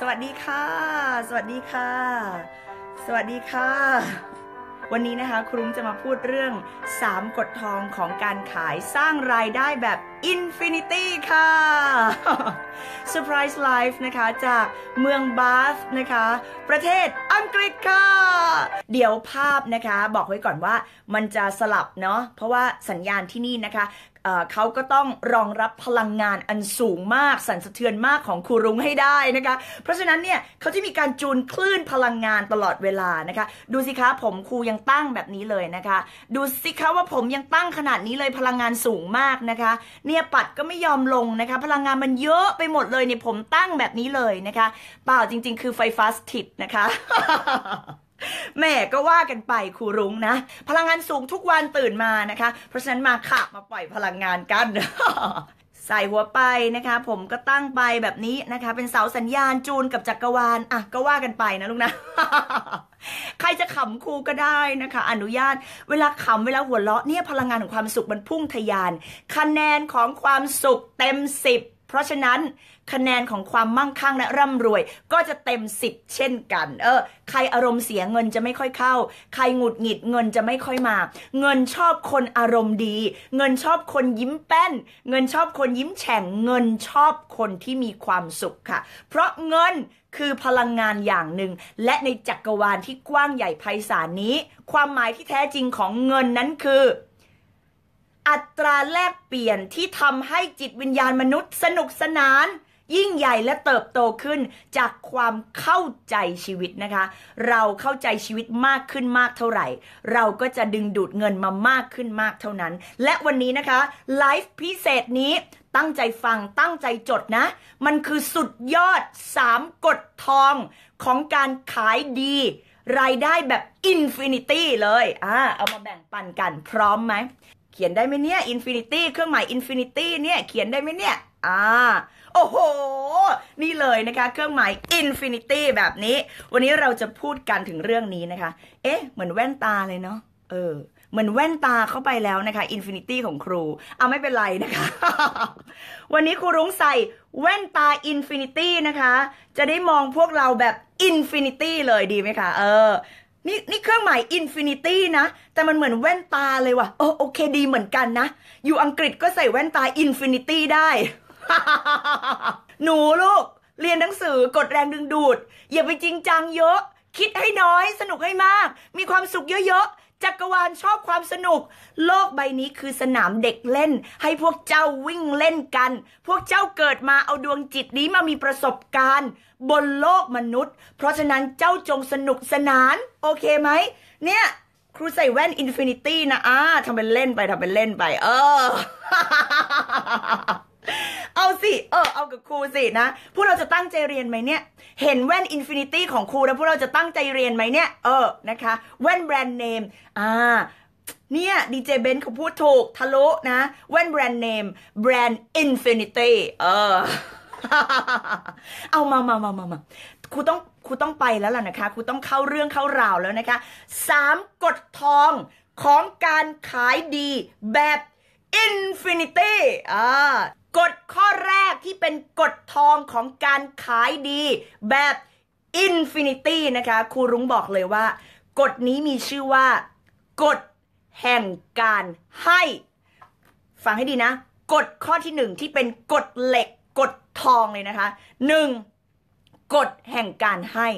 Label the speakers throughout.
Speaker 1: สวัสดีค่ะ สวัสดีค่ะ สวัสดีค่ะ วันนี้นะคะครุ้งจะมาพูดเรื่อง 3กฎทองของการขายสร้างรายได้แบบ Infinity ค่ะ Surprise Live นะคะจากเมืองบาสนะคะ ประเทศอังกฤษค่ะ เดี๋ยวภาพนะคะบอกไว้ก่อนว่ามันจะสลับเนาะเพราะว่าสัญญาณที่นี่นะคะ เขาก็ต้องรองรับพลังงานอันสูงมาก สั่นสะเทือนมากของคูรุงให้ได้นะคะ เพราะฉะนั้นเนี่ยเขาจะมีการจูนคลื่นพลังงานตลอดเวลานะคะ ดูสิคะ ผมครูยังตั้งแบบนี้เลยนะคะ ดูสิคะว่าผมยังตั้งขนาดนี้เลยพลังงานสูงมากนะคะเนี่ยปัดก็ไม่ยอมลงนะคะ พลังงานมันเยอะไปหมดเลยเนี่ยผมตั้งแบบนี้เลยนะคะ เปล่าจริงๆคือไฟฟ้าสถิตนะคะ แม่ก็ว่ากันไปครูรุ้งนะ พลังงานสูงทุกวันตื่นมานะคะ เพราะฉะนั้นมาขับมาปล่อยพลังงานกันใส่หัวไปนะคะ ผมก็ตั้งไปแบบนี้นะคะ เป็นเสาสัญญาณจูนกับจักรวาลอ่ะ ก็ว่ากันไปนะลูกนะใครจะขำครูก็ได้นะคะ อนุญาต เวลาขำเวลาหัวเราะเนี่ย พลังงานของความสุขมันพุ่งทะยาน คะแนนของความสุขเต็มสิบ เพราะฉะนั้นคะแนนของความมั่งคั่งและร่ำรวยก็จะเต็มสิบเช่นกัน เออ ใครอารมณ์เสียเงินจะไม่ค่อยเข้า ใครหงุดหงิดเงินจะไม่ค่อยมา เงินชอบคนอารมณ์ดี เงินชอบคนยิ้มแป้น เงินชอบคนยิ้มแฉ่งเงินชอบคนที่มีความสุขค่ะ เพราะเงินคือพลังงานอย่างหนึ่ง และในจักรวาลที่กว้างใหญ่ไพศาลนี้ ความหมายที่แท้จริงของเงินนั้นคือ อัตราแลกเปลี่ยนที่ทำให้จิตวิญญาณมนุษย์ สนุกสนานยิ่งใหญ่และเติบโตขึ้นจากความเข้าใจชีวิตนะคะ เราเข้าใจชีวิตมากขึ้นมากเท่าไหร่ เราก็จะดึงดูดเงินมามากขึ้นมากเท่านั้น และวันนี้นะคะไลฟ์พิเศษนี้ ตั้งใจฟังตั้งใจจดนะ มันคือสุดยอด 3กฎทองของการขายดี รายได้แบบอินฟินิตี้เลยอ่าเอามาแบ่งปันกันพร้อมไหม เขียนได้ไหมเนี่ยอินฟินิตี้เครื่องหมายอินฟินิตี้เนี่ยเขียนได้ไหมเนี่ยอ่าโอ้โห นี่เลยนะคะ เครื่องหมาย infinity แบบนี้ วันนี้เราจะพูดกันถึงเรื่องนี้นะคะ เอ๊ะ เหมือนแว่นตาเลยเนาะ เออ เหมือนแว่นตาเข้าไปแล้วนะคะอินฟินิตี้ของครู เอาไม่เป็นไรนะคะ วันนี้ครูรุ้งใส่แว่นตาอินฟินิตี้นะคะ จะได้มองพวกเราแบบอินฟินิตี้เลยดีไหมคะ เออ นี่นี่เครื่องหมายอินฟินิตี้นะ แต่มันเหมือนแว่นตาเลยว่ะโอโอเคดีเหมือนกันนะ อยู่อังกฤษก็ใส่แว่นตาอินฟินิตี้ได้หนูลูกเรียนหนังสือกดแรงดึงดูดอย่าไปจริงจังเยอะคิดให้น้อย สนุกให้มาก มีความสุขเยอะ ๆจักรวาลชอบความสนุก โลกใบนี้คือสนามเด็กเล่น ให้พวกเจ้าวิ่งเล่นกัน พวกเจ้าเกิดมาเอาดวงจิตนี้มามีประสบการณ์ บนโลกมนุษย์ เพราะฉะนั้นเจ้าจงสนุกสนานโอเคไหม เนี่ย ครูใส่แว่นอินฟินิตี้นะอ่าทำเป็นเล่นไปทำเป็นเล่นไป เออเอาสิเออเอากับครูสินะพวกเราจะตั้งใจเรียนไหมเนี่ยเห็นแว่นอินฟินิตี้ของครูแล้วพวกเราจะตั้งใจเรียนไหมเนี่ยเออนะคะ แว่นแบรนด์เนมอ่าเนี่ยดีเจเบนเขาพูดถูกทะลุนะ แว่นแบรนด์เนมแบรนด์อินฟินิตี้เออเอามามามามามาครูต้องครูต้องไปแล้วล่ะนะคะครูต้องเข้าเรื่องเข้าราวแล้วนะคะสามกฎทองของการขายดีแบบอินฟินิตี้อ่ากฎข้อแรกที่เป็นกฎทองของการขายดีแบบอินฟินิตี้นะคะครูรุ้งบอกเลยว่า กฎนี้มีชื่อว่ากฎแห่งการให้ฟังให้ดีนะ กฎข้อที่หนึ่งที่เป็นกฎเหล็กกฎทองเลยนะคะหนึ่งกฎแห่งการให้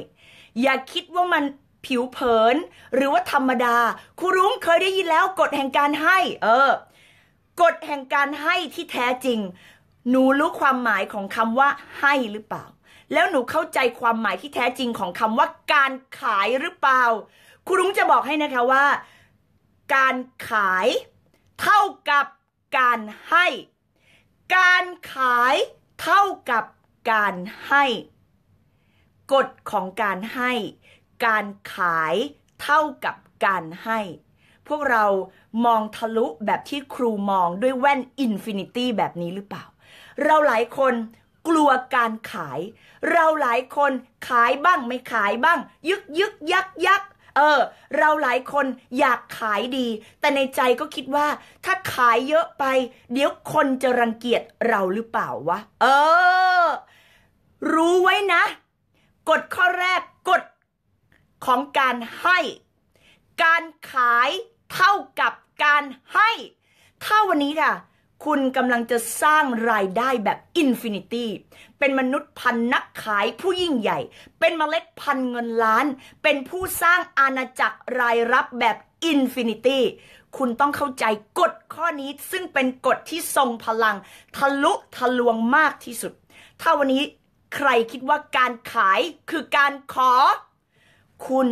Speaker 1: อย่าคิดว่ามันผิวเผิน หรือว่าธรรมดาครูรุ้งเคยได้ยินแล้วกฎแห่งการให้ เออกฎแห่งการให้ที่แท้จริง หนูรู้ความหมายของคำว่าให้หรือเปล่า แล้วหนูเข้าใจความหมายที่แท้จริงของคำว่าการขายหรือเปล่า ครูรุ้งจะบอกให้นะคะว่า การขาย เท่ากับการให้ การขาย เท่ากับการให้ กฎของการให้ การขาย เท่ากับการให้ พวกเรามองทะลุแบบที่ครูมองด้วยแว่นอินฟินิตี้แบบนี้หรือเปล่า เราหลายคนกลัวการขาย เราหลายคนขายบ้าง ไม่ขายบ้าง ยึกยึกยักยัก เออ เราหลายคนอยากขายดี แต่ในใจก็คิดว่า ถ้าขายเยอะไป เดี๋ยวคนจะรังเกียจเราหรือเปล่าวะ เออ รู้ไว้นะกฎข้อแรกกฎของการให้ การขายเท่ากับการให้ถ้าวันนี้ค่ะคุณกำลังจะสร้างรายได้แบบอินฟินิตี้ เป็นมนุษย์พันนักขายผู้ยิ่งใหญ่ เป็นเมล็ดพันเงินล้าน เป็นผู้สร้างอาณาจักรรายรับแบบอินฟินิตี้คุณต้องเข้าใจกฎข้อนี้ ซึ่งเป็นกฎที่ทรงพลังทะลุทะลวงมากที่สุดถ้าวันนี้ใครคิดว่าการขายคือการขอ คุณ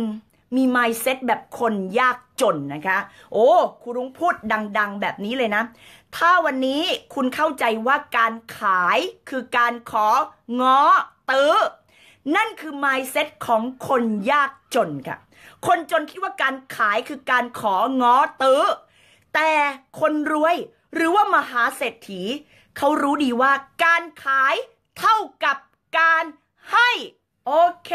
Speaker 1: มีไมเซ็ตแบบคนยากจนนะคะ โอ้ คุณรุ้งพูดดัง ๆ แบบนี้เลยนะ ถ้าวันนี้คุณเข้าใจว่าการขายคือการของ้อตื้อนั่นคือไมเซ็ตของคนยากจนค่ะ คนจนคิดว่าการขายคือการของ้อตื้อแต่คนรวยหรือว่ามหาเศรษฐีเขารู้ดีว่าการขายเท่ากับการให้ โอเค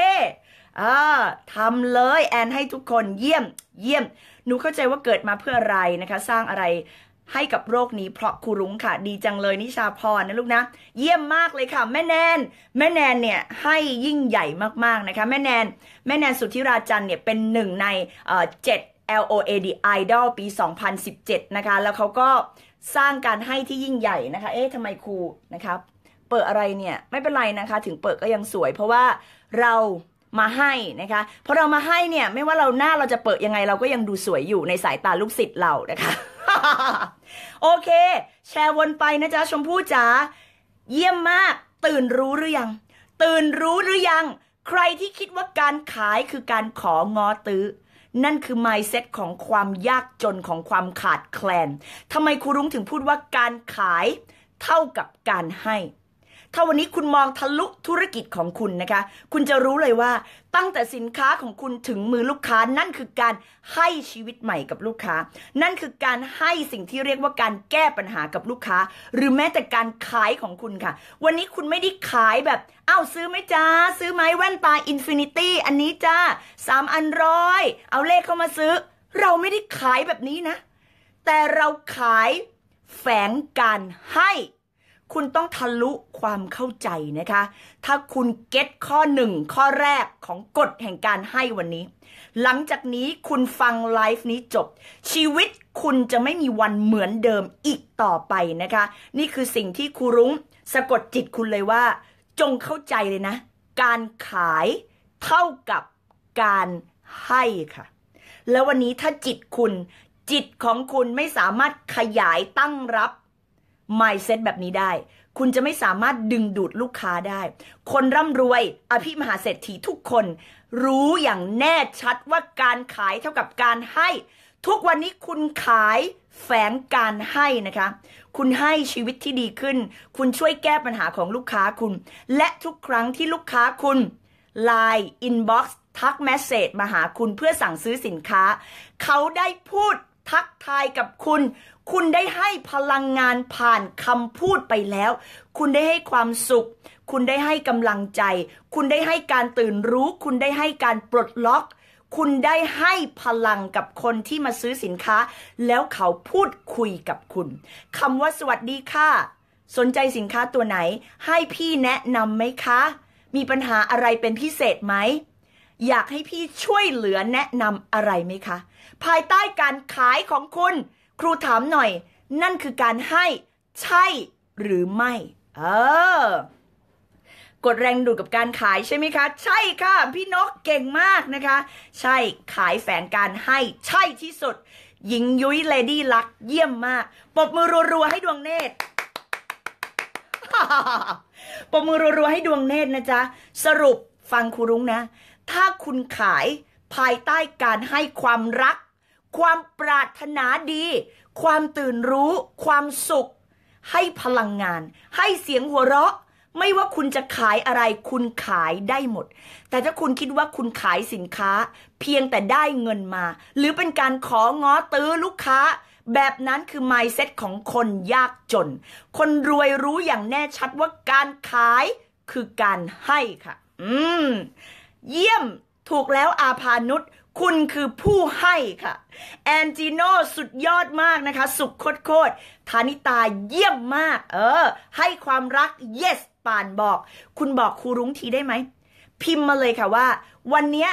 Speaker 1: ออทำเลยแอนให้ทุกคนเยี่ยมเยี่ยม หนูเข้าใจว่าเกิดมาเพื่ออะไรนะคะ สร้างอะไรให้กับโรคนี้เพราะครูรุ้งค่ะ ดีจังเลยนิชาพรนะลูกนะ เยี่ยมมากเลยค่ะ แม่แนน แม่แนนเนี่ย ให้ยิ่งใหญ่มาก ๆ นะคะ แม่แนน แม่แนนสุทธิราจันเนี่ย เป็นหนึ่งในเจ็ด LOAD Idol ปี 2017 นะคะ แล้วเขาก็สร้างการให้ที่ยิ่งใหญ่นะคะเอ๊ะทำไมครูนะครับเปิดอะไรเนี่ยไม่เป็นไรนะคะถึงเปิดก็ยังสวย เพราะว่าเรามาให้นะคะพอเรามาให้เนี่ย ไม่ว่าเราหน้าเราจะเปิดยังไงเราก็ยังดูสวยอยู่ในสายตาลูกศิษย์เรานะคะโอเค แชร์วนไปนะจ๊ะชมพู่จ๋าเยี่ยมมากตื่นรู้หรือยังตื่นรู้หรือยัง ใครที่คิดว่าการขายคือการของอตื้อนั่นคือ mindset ของความยากจนของความขาดแคลนทำไมครูรุ้งถึงพูดว่าการขายเท่ากับการให้ถ้าวันนี้คุณมองทะลุธุรกิจของคุณนะคะ คุณจะรู้เลยว่าตั้งแต่สินค้าของคุณถึงมือลูกค้า นั่นคือการให้ชีวิตใหม่กับลูกค้านั่นคือการให้สิ่งที่เรียกว่าการแก้ปัญหากับลูกค้า หรือแม้แต่การขายของคุณค่ะ วันนี้คุณไม่ได้ขายแบบอ้าวซื้อไหมจ้าซื้อไหมแว่นตาอินฟินิตี้อันนี้จ้าสามอันร้อย เอาเลขเข้ามาซื้อ เราไม่ได้ขายแบบนี้นะ แต่เราขายแฝงการให้คุณต้องทะลุความเข้าใจนะคะ ถ้าคุณเก็ตข้อหนึ่งข้อแรกของกฎแห่งการให้วันนี้ หลังจากนี้คุณฟังไลฟ์นี้จบ ชีวิตคุณจะไม่มีวันเหมือนเดิมอีกต่อไปนะคะ นี่คือสิ่งที่ครูรุ้งสะกดจิตคุณเลยว่า จงเข้าใจเลยนะ การขายเท่ากับการให้ค่ะ แล้ววันนี้ถ้าจิตคุณจิตของคุณไม่สามารถขยายตั้งรับ mindset แบบนี้ได้ คุณจะไม่สามารถดึงดูดลูกค้าได้ คนร่ำรวย อภิมหาเศรษฐีทุกคน รู้อย่างแน่ชัดว่าการขายเท่ากับการให้ ทุกวันนี้คุณขายแฝงการให้นะคะ คุณให้ชีวิตที่ดีขึ้น คุณช่วยแก้ปัญหาของลูกค้าคุณ และทุกครั้งที่ลูกค้าคุณ Line Inbox ทักแมสเซจมาหาคุณเพื่อสั่งซื้อสินค้า เขาได้พูดทักทายกับคุณคุณได้ให้พลังงานผ่านคำพูดไปแล้ว คุณได้ให้ความสุข คุณได้ให้กำลังใจ คุณได้ให้การตื่นรู้ คุณได้ให้การปลดล็อก คุณได้ให้พลังกับคนที่มาซื้อสินค้า แล้วเขาพูดคุยกับคุณคำว่าสวัสดีค่ะ สนใจสินค้าตัวไหน ให้พี่แนะนำไหมคะ มีปัญหาอะไรเป็นพิเศษไหม อยากให้พี่ช่วยเหลือแนะนำอะไรไหมคะ ภายใต้การขายของคุณครูถามหน่อยนั่นคือการให้ใช่หรือไม่ เออ กดแรงดูดกับการขายใช่ไหมคะ ใช่ค่ะ พี่นกเก่งมากนะคะ ใช่ขายแฝงการให้ใช่ที่สุดหญิงยุ้ยเลดี้ลักเยี่ยมมากปบมือรัวๆให้ดวงเนตรปมมือรัวๆให้ดวงเนตรนะจ๊ะสรุปฟังครูรุ้งนะ ถ้าคุณขายภายใต้การให้ความรักความปรารถนาดี ความตื่นรู้ ความสุข ให้พลังงาน ให้เสียงหัวเราะ ไม่ว่าคุณจะขายอะไร คุณขายได้หมด แต่ถ้าคุณคิดว่าคุณขายสินค้า เพียงแต่ได้เงินมา หรือเป็นการของ้อตื้อลูกค้า แบบนั้นคือ mindset ของคนยากจน คนรวยรู้อย่างแน่ชัดว่าการขาย คือการให้ค่ะ อืมเยี่ยมถูกแล้วอาพานุษย์คุณคือผู้ให้ค่ะแอนจิโนสุดยอดมากนะคะ สุขโคตรโคตรธานิตาเยี่ยมมาก เออ ให้ความรัก yes ป่านบอก คุณบอกครูรุ้งทีได้ไหมพิมพ์มาเลยค่ะว่า วันนี้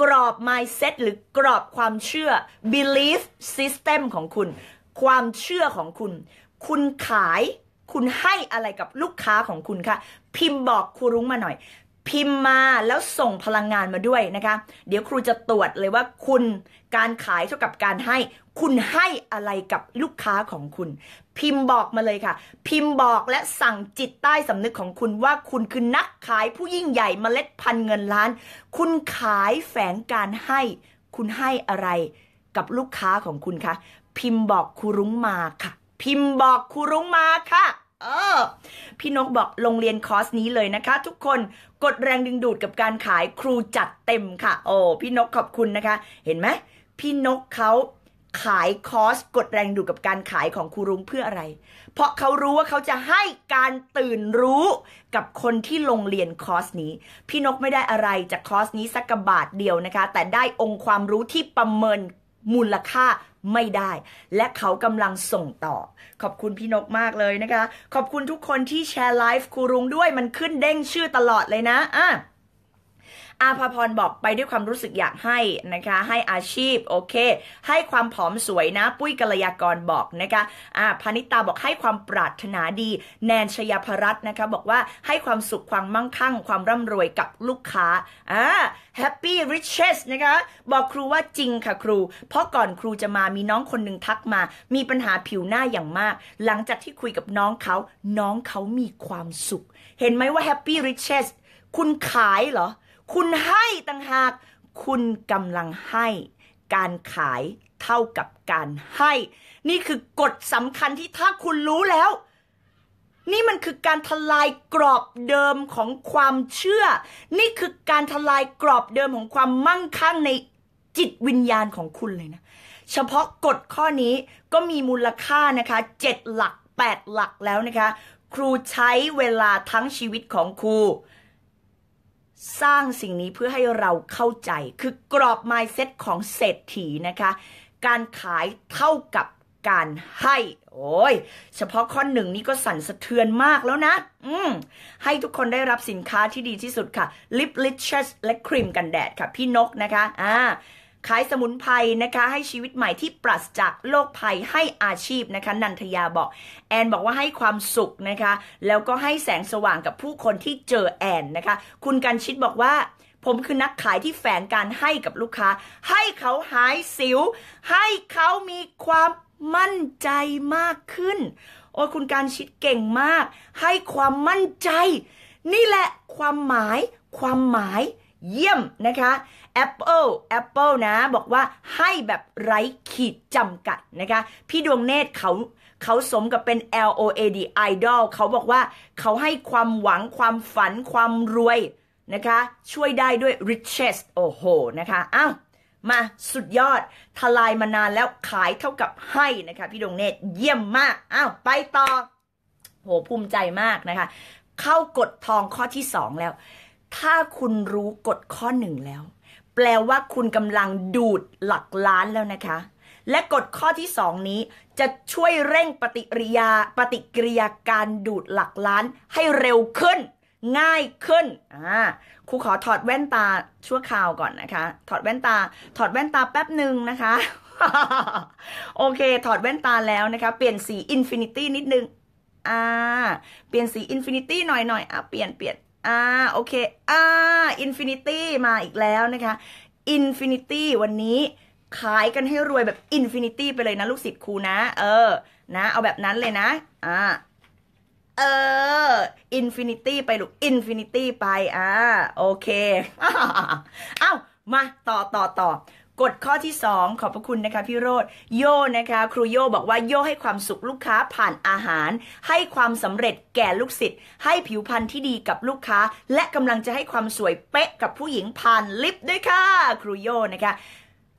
Speaker 1: กรอบ mindset หรือกรอบความเชื่อ belief system ของคุณ ความเชื่อของคุณ คุณขาย คุณให้อะไรกับลูกค้าของคุณคะพิมพ์บอกครูรุ้งมาหน่อยพิมพ์มาแล้วส่งพลังงานมาด้วยนะคะ เดี๋ยวครูจะตรวจเลยว่าคุณการขายเท่ากับการให้ คุณให้อะไรกับลูกค้าของคุณ พิมพ์บอกมาเลยค่ะ พิมพ์บอกและสั่งจิตใต้สำนึกของคุณว่าคุณคือนักขายผู้ยิ่งใหญ่มเมล็ดพันเงินล้าน คุณขายแฝงการให้ คุณให้อะไร กับลูกค้าของคุณคะพิมพ์บอกครูรุ้งมาค่ะ พิมพ์บอกครูรุ้งมาค่ะเออพี่นกบอกโรงเรียนคอร์สนี้เลยนะคะ ทุกคนกดแรงดึงดูดกับการขายครูจัดเต็มค่ะ โอ้พี่นกขอบคุณนะคะ เห็นไหมพี่นกเขาขายคอร์สกดแรงดูดกับการขายของครูรุ้งเพื่ออะไร เพราะเขารู้ว่าเขาจะให้การตื่นรู้กับคนที่ ลงเรียนคอร์สนี้ พี่นกไม่ได้อะไรจากคอร์สนี้สักกบาทเดียวนะคะ แต่ได้องค์ความรู้ที่ประเมินมูลค่าไม่ได้ และเขากำลังส่งต่อ ขอบคุณพี่นกมากเลยนะคะ ขอบคุณทุกคนที่แชร์ไลฟ์ครูรุงด้วย มันขึ้นเด้งชื่อตลอดเลยนะอ่ะอาภาพรบอกไปด้วยความรู้สึกอยากให้นะคะ ให้อาชีพโอเค ให้ความผอมสวยนะ ปุ้ยกัลยากรบอกนะคะอ่าพานิตาบอกให้ความปรารถนาดี แนนชยพรัตน์นะคะ บอกว่าให้ความสุขความมั่งคั่ง ความร่ำรวยกับลูกค้าอ่าแฮปปี้ริชเชสนะคะ บอกครูว่าจริงค่ะครู เพราะก่อนครูจะมามีน้องคนหนึ่งทักมา มีปัญหาผิวหน้าอย่างมาก หลังจากที่คุยกับน้องเขาน้องเขามีความสุข เห็นไหมว่าแฮปปี้ริชเชสคุณขายเหรอคุณให้ต่างหาก คุณกำลังให้การขายเท่ากับการให้ นี่คือกฎสำคัญที่ถ้าคุณรู้แล้ว นี่มันคือการทลายกรอบเดิมของความเชื่อ นี่คือการทลายกรอบเดิมของความมั่งคั่งในจิตวิญญาณของคุณเลยนะ เฉพาะกฎข้อนี้ก็มีมูลค่านะคะเจ็ดหลักแปดหลักแล้วนะคะ ครูใช้เวลาทั้งชีวิตของครูสร้างสิ่งนี้เพื่อให้เราเข้าใจ คือกรอบ mindset ของเศรษฐีนะคะ การขายเท่ากับการให้ โอ้ย เฉพาะข้อหนึ่งนี้ก็สั่นสะเทือนมากแล้วนะ อืม ให้ทุกคนได้รับสินค้าที่ดีที่สุดค่ะลิปลิชเชสและครีมกันแดดค่ะ พี่นกนะคะ อ่าขายสมุนไพรนะคะให้ชีวิตใหม่ที่ปราศจากโรคภัยให้อาชีพนะคะ นันทยา บอก แอนบอกว่าให้ความสุขนะคะ แล้วก็ให้แสงสว่างกับผู้คนที่เจอแอนนะคะ คุณกันชิดบอกว่า ผมคือนักขายที่แฝงการให้กับลูกค้า ให้เขาหายสิว ให้เขามีความมั่นใจมากขึ้น โอ้คุณการชิดเก่งมาก ให้ความมั่นใจ นี่แหละความหมาย ความหมายเยี่ยมนะคะ Apple Apple นะบอกว่าให้แบบไร้ขีดจำกัดนะคะพี่ดวงเนตรเขาเขาสมกับเป็น LOAD Idol เขาบอกว่าเขาให้ความหวังความฝันความรวยนะคะ ช่วยได้ด้วย riches โอ้โหนะคะอ้าว มาสุดยอดทลายมานานแล้วขายเท่ากับให้นะคะ พี่ดวงเนตรเยี่ยมมากอ้าวไปต่อ โหภูมิใจมากนะคะ เข้ากดทองข้อที่สองแล้วถ้าคุณรู้กฎข้อหนึ่งแล้ว แปลว่าคุณกำลังดูดหลักล้านแล้วนะคะ และกฎข้อที่สองนี้ จะช่วยเร่งปฏิกิริยา ปฏิกิริยาการดูดหลักล้าน ให้เร็วขึ้น ง่ายขึ้นอ่าครูขอถอดแว่นตาชั่วคราวก่อนนะคะ ถอดแว่นตาถอดแว่นตาแป๊บหนึ่งนะคะ โอเค ถอดแว่นตาแล้วนะคะ เปลี่ยนสีอินฟินิตี้นิดนึงอ่าเปลี่ยนสีอินฟินิตี้หน่อยหน่อยอ่ะเปลี่ยนเปลี่ยนอ่าโอเคอ่าอินฟินิตี้มาอีกแล้วนะคะอินฟินิตี้วันนี้ขายกันให้รวยแบบอินฟินิตี้ไปเลยนะลูกศิษย์ครูนะ เออ นะ เอาแบบนั้นเลยนะอ่าเอออินฟินิตี้ไปลูกอินฟินิตี้ไปอ่าโอเคอ้าว มาต่อต่อต่อกฎข้อที่ 2 ขอบพระคุณนะคะพี่โรดโยนะคะ ครูโยบอกว่าโยให้ความสุขลูกค้าผ่านอาหาร ให้ความสำเร็จแก่ลูกศิษย์ให้ผิวพรรณที่ดีกับลูกค้า และกำลังจะให้ความสวยเป๊ะกับผู้หญิงผ่านลิปด้วยค่ะ ครูโยนะคะ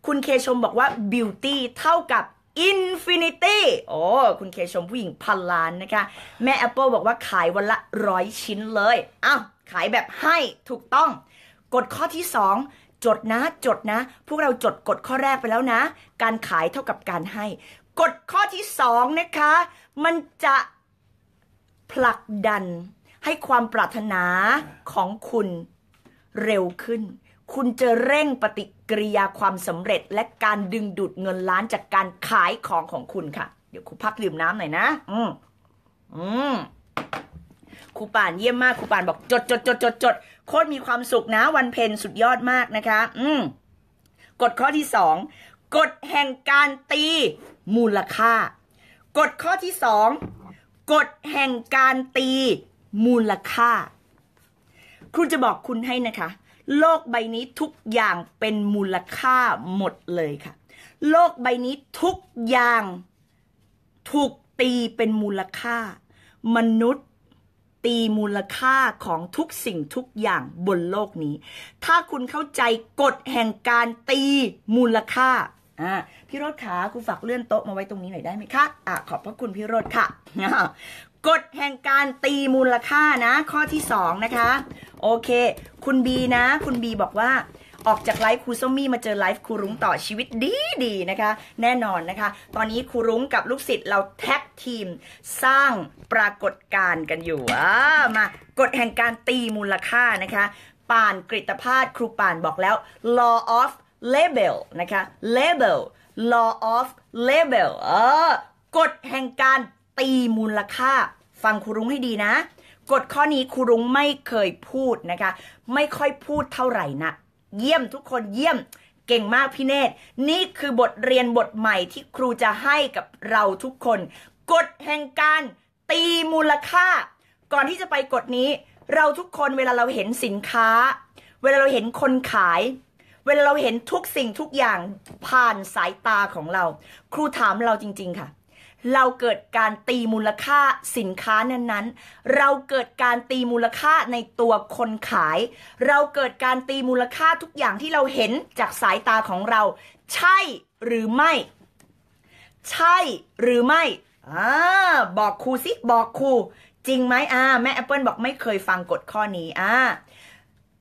Speaker 1: คุณเคชมบอกว่าบิวตี้เท่ากับอินฟินิตี้โอ้คุณเคชมผู้หญิงพันล้านนะคะ แม่แอปเปิลบอกว่าขายวันละร้อยชิ้นเลยอ้าวขายแบบให้ถูกต้องกฎข้อที่ 2จดนะ จดนะ พวกเราจดกฎข้อแรกไปแล้วนะ การขายเท่ากับการให้กฎข้อที่สองนะคะมันจะผลักดันให้ความปรารถนาของคุณเร็วขึ้น คุณจะเร่งปฏิกิริยาความสำเร็จ และการดึงดูดเงินล้านจากการขายของของคุณค่ะเดี๋ยวครูพักดื่มน้ำหน่อยนะอืมอืมครูป่านเยี่ยมมากครูป่านบอก จดจดจดจดจดโคตรมีความสุขนะวันเพนสุดยอดมากนะคะ อืมกฎข้อที่สองกฎแห่งการตี มูลค่ากฎข้อที่สองกฎแห่งการตี มูลค่าครูจะบอกคุณให้นะคะ โลกใบนี้ทุกอย่างเป็นมูลค่าหมดเลยค่ะ โลกใบนี้ทุกอย่าง ถูกตีเป็นมูลค่า มนุษย์ตีมูลค่าของทุกสิ่งทุกอย่างบนโลกนี้ ถ้าคุณเข้าใจกฎแห่งการตีมูลค่า อ่าพี่รถขา คุณฝากเลื่อนโต๊ะมาไว้ตรงนี้หน่อยได้ไหมคะอ่ะขอบพระคุณพี่รถค่ะ กฎแห่งการตีมูลค่านะ ข้อที่สองนะคะ โอเค คุณบีนะ คุณบีบอกว่าออกจากไลฟ์ครูส้มมี่มาเจอไลฟ์ครูรุ้งต่อชีวิตดีดีนะคะ แน่นอนนะคะ ตอนนี้ครูรุ้งกับลูกศิษย์เราแท็กทีมสร้างปรากฏการณ์กันอยู่อ่ามากฎแห่งการตีมูลค่านะคะ ป่านกริตภาสครูป่านบอกแล้ว law of label นะคะ label law of label เออกฎแห่งการตีมูลค่า ฟังครูรุ้งให้ดีนะ กฎข้อนี้ครูรุ้งไม่เคยพูดนะคะ ไม่ค่อยพูดเท่าไหร่นะักเยี่ยมทุกคนเยี่ยมเก่งมากพี่เนตรนี่คือบทเรียนบทใหม่ที่ครูจะให้กับเราทุกคนกฎแห่งการตีมูลค่า ก่อนที่จะไปกฎนี้ เราทุกคนเวลาเราเห็นสินค้า เวลาเราเห็นคนขาย เวลาเราเห็นทุกสิ่งทุกอย่างผ่านสายตาของเรา ครูถามเราจริง ๆค่ะเราเกิดการตีมูลค่าสินค้านั้นๆ เราเกิดการตีมูลค่าในตัวคนขาย เราเกิดการตีมูลค่าทุกอย่างที่เราเห็นจากสายตาของเรา ใช่หรือไม่ ใช่ หรือไม่อ่าบอกครูสิบอกครู จริงไหมอ่าแม่แอปเปิลบอกไม่เคยฟังกฎข้อนี้อ่า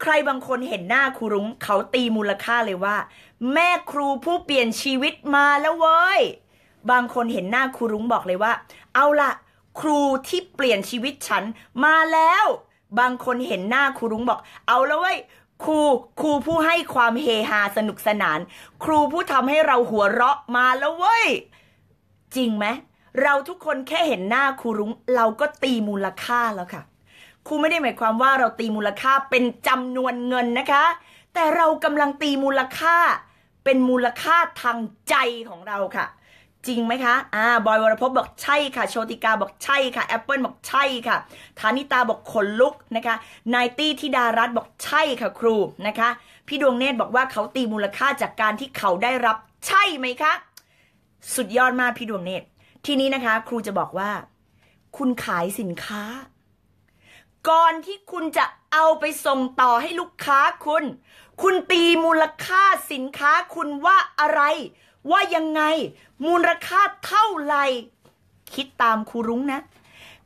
Speaker 1: ใครบางคนเห็นหน้าครูรุง้งเขาตีมูลค่าเลยว่า แม่ครูผู้เปลี่ยนชีวิตมาแล้วเว้ยบางคนเห็นหน้าครูรุ้งบอกเลยว่า เอาละครูที่เปลี่ยนชีวิตฉันมาแล้ว บางคนเห็นหน้าครูรุ้งบอก เอาละเว้ยครูครูผู้ให้ความเฮฮาสนุกสนาน ครูผู้ทำให้เราหัวเราะมาแล้วเว้ยจริงไหมเราทุกคนแค่เห็นหน้าครูรุ้งเราก็ตีมูลค่าแล้วค่ะ ครูไม่ได้หมายความว่าเราตีมูลค่าเป็นจำนวนเงินนะคะ แต่เรากำลังตีมูลค่า เป็นมูลค่าทางใจของเราค่ะจริงไหมคะอ่า บอยวรพบอกใช่ค่ะ โชติกาบอกใช่ค่ะ แอปเปิลบอกใช่ค่ะ ธานิตาบอกขนลุกนะคะ นายตี้ธิดารัตบอกใช่ค่ะ ครูนะคะ พี่ดวงเนตรบอกว่าเขาตีมูลค่าจากการที่เขาได้รับใช่ไหมคะ สุดยอดมากพี่ดวงเนตร ทีนี้นะคะ ครูจะบอกว่า คุณขายสินค้า ก่อนที่คุณจะเอาไปส่งต่อให้ลูกค้าคุณ คุณตีมูลค่าสินค้าคุณว่าอะไรว่ายังไง มูลค่าเท่าไหร่คิดตามครูรุ้งนะ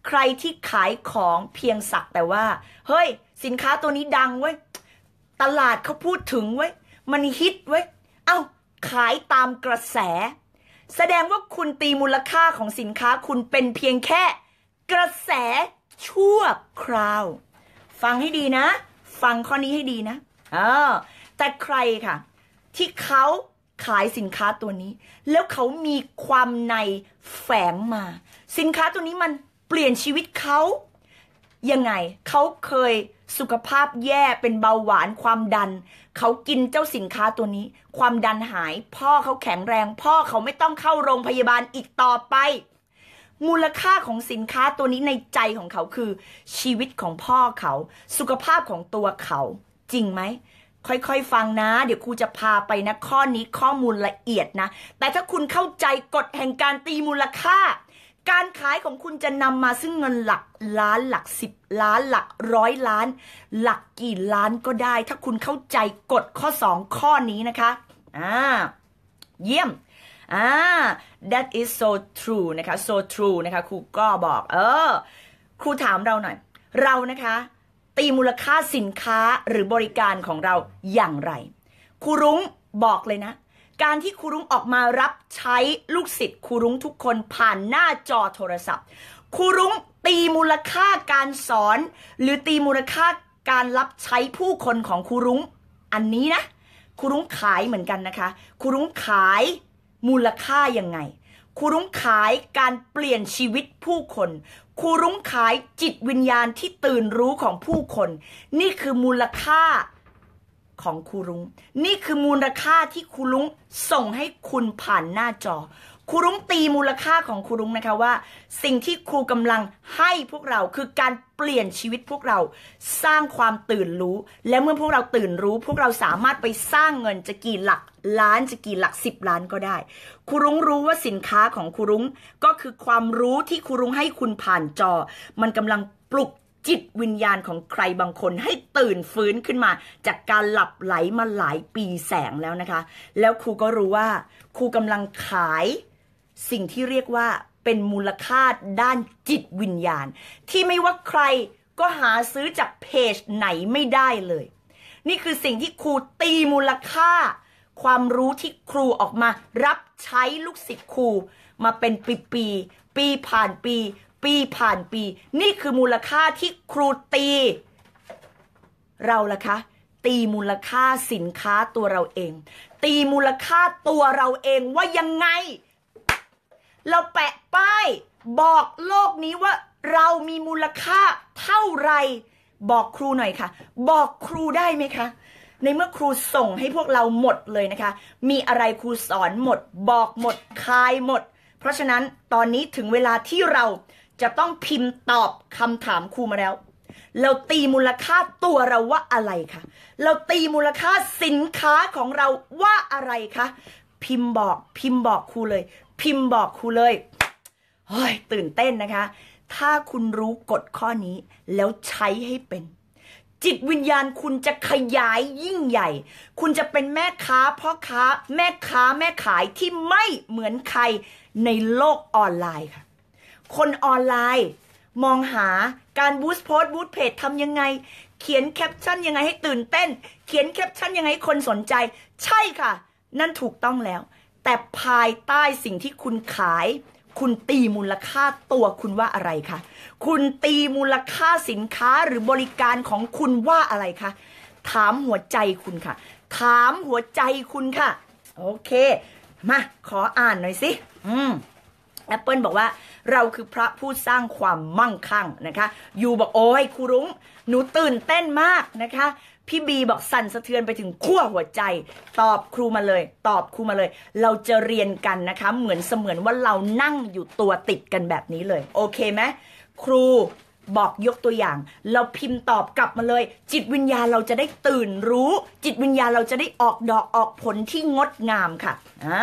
Speaker 1: ใครที่ขายของเพียงสักแต่ว่าเฮ้ย สินค้าตัวนี้ดังเว้ยตลาดเขาพูดถึงเว้ยมันฮิตเว้ยเอา้า ขายตามกระแส แสดงว่าคุณตีมูลค่าของสินค้าคุณเป็นเพียงแค่ กระแส ชั่วคราว ฟังให้ดีนะ ฟังข้อนี้ให้ดีนะเออแต่ใครค่ะ ที่เขาขายสินค้าตัวนี้ แล้วเขามีความในแฝงมา สินค้าตัวนี้มันเปลี่ยนชีวิตเขายังไงเขาเคยสุขภาพแย่เป็นเบาหวานความดัน เขากินเจ้าสินค้าตัวนี้ ความดันหาย พ่อเขาแข็งแรง พ่อเขาไม่ต้องเข้าโรงพยาบาลอีกต่อไป มูลค่าของสินค้าตัวนี้ในใจของเขาคือ ชีวิตของพ่อเขา สุขภาพของตัวเขาจริงไหมค่อยๆฟังนะ เดี๋ยวครูจะพาไปนะข้อนี้ข้อมูลละเอียดนะ แต่ถ้าคุณเข้าใจกฎแห่งการตีมูลค่า การขายของคุณจะนำมาซึ่งเงินหลักล้านหลักสิบล้านหลักร้อยล้าน หลักกี่ล้านก็ได้ ถ้าคุณเข้าใจกฎข้อสองข้อนี้นะคะ อ่า เยี่ยมอ่า that is so true นะคะ so true นะคะครูก็บอก เออครูถามเราหน่อย เรานะคะตีมูลค่าสินค้าหรือบริการของเราอย่างไรครูรุ้งบอกเลยนะ การที่ครูรุ้งออกมารับใช้ลูกศิษย์ครูรุ้งทุกคนผ่านหน้าจอโทรศัพท์ครูรุ้งตีมูลค่าการสอน หรือตีมูลค่าการรับใช้ผู้คนของครูรุ้งอันนี้นะครูรุ้งขายเหมือนกันนะคะครูรุ้งขายมูลค่ายังไงครูรุ้งขายการเปลี่ยนชีวิตผู้คนครูรุ้งขายจิตวิญญาณที่ตื่นรู้ของผู้คน นี่คือมูลค่าของครูรุง้งนี่คือมูลค่าที่ครูรุ้งส่งให้คุณผ่านหน้าจอครูรุ้งตีมูลค่าของครูรุ้งนะคะว่า สิ่งที่ครูกำลังให้พวกเราคือการเปลี่ยนชีวิตพวกเราสร้างความตื่นรู้ และเมื่อพวกเราตื่นรู้ พวกเราสามารถไปสร้างเงินจะกี่หลักล้านจะกี่หลักสิบล้านก็ได้ ครูรุ้งรู้ว่าสินค้าของครูรุ้งก็คือความรู้ที่ครูรุ้งให้คุณผ่านจอ มันกำลังปลุก จิตวิญญาณของใครบางคนให้ตื่นฟื้นขึ้นมา จากการหลับไหลมาหลายปีแสงแล้วนะคะ แล้วครูก็รู้ว่า ครูกำลังขายสิ่งที่เรียกว่าเป็นมูลค่าด้านจิตวิญญาณ ที่ไม่ว่าใครก็หาซื้อจากเพจไหนไม่ได้เลย นี่คือสิ่งที่ครูตีมูลค่า ความรู้ที่ครูออกมา รับใช้ลูกศิษย์ครู มาเป็นปีปีปีผ่านปี ปีผ่านปี นี่คือมูลค่าที่ครูตี เราล่ะคะ ตีมูลค่าสินค้าตัวเราเอง ตีมูลค่าตัวเราเองว่ายังไงเราแปะป้าย บอกโลกนี้ว่าเรามีมูลค่าเท่าไรบอกครูหน่อยค่ะ บอกครูได้ไหมคะ ในเมื่อครูส่งให้พวกเราหมดเลยนะคะ มีอะไรครูสอนหมด บอกหมดคายหมด เพราะฉะนั้นตอนนี้ถึงเวลาที่เราจะต้องพิมพ์ตอบคำถามครูมาแล้ว เราตีมูลค่าตัวเราว่าอะไรคะเราตีมูลค่าสินค้าของเราว่าอะไรคะ พิมพ์บอกพิมพ์บอกครูเลยพิมพ์บอกครูเลยเฮ้ยตื่นเต้นนะคะ ถ้าคุณรู้กฎข้อนี้ แล้วใช้ให้เป็น จิตวิญญาณคุณจะขยายยิ่งใหญ่ คุณจะเป็นแม่ค้าพ่อค้าแม่ค้าแม่ขายที่ไม่เหมือนใครในโลกออนไลน์ค่ะ คนออนไลน์ มองหาการ บูสต์โพสต์บูสต์เพจทำยังไง เขียนแคปชั่นยังไงให้ตื่นเต้น เขียนแคปชั่นยังไงให้คนสนใจ ใช่ค่ะ นั่นถูกต้องแล้วแต่ภายใต้สิ่งที่คุณขาย คุณตีมูลค่าตัวคุณว่าอะไรคะคุณตีมูลค่าสินค้าหรือบริการของคุณว่าอะไรคะถามหัวใจคุณค่ะ ถามหัวใจคุณค่ะ โอเค มาขออ่านหน่อยสิอืมแอปเปิลบอกว่า เราคือพระผู้สร้างความมั่งคั่งนะคะ อยู่บอกโอ้ยครูรุง้งหนูตื่นเต้นมากนะคะพี่บีบอกสั่นสะเทือนไปถึงขั้วหัวใจ ตอบครูมาเลย ตอบครูมาเลย เราจะเรียนกันนะคะ เหมือนเสมือนว่าเรานั่งอยู่ตัวติดกันแบบนี้เลย โอเคไหมครูบอกยกตัวอย่าง เราพิมพ์ตอบกลับมาเลย จิตวิญญาเราจะได้ตื่นรู้ จิตวิญญาเราจะได้ออกดอกออกผลที่งดงามค่ะอ่า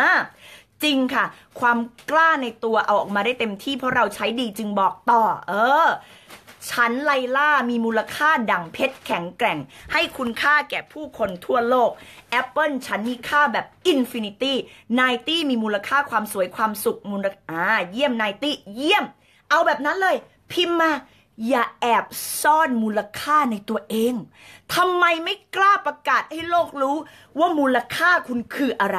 Speaker 1: จริงค่ะ ความกล้าในตัวเอาออกมาได้เต็มที่เพราะเราใช้ดีจึงบอกต่อ เออฉันไลล่ามีมูลค่าดังเพชรแข็งแกร่ง ให้คุณค่าแก่ผู้คนทั่วโลก Apple ฉันมีค่าแบบอินฟินิตี้ไนตี้มีมูลค่าความสวยความสุขมูลอ่า เยี่ยมไนตี้เยี่ยม เอาแบบนั้นเลย พิมพ์มา อย่าแอบซ่อนมูลค่าในตัวเองทำไมไม่กล้าประกาศให้โลกรู้ ว่ามูลค่าคุณคืออะไร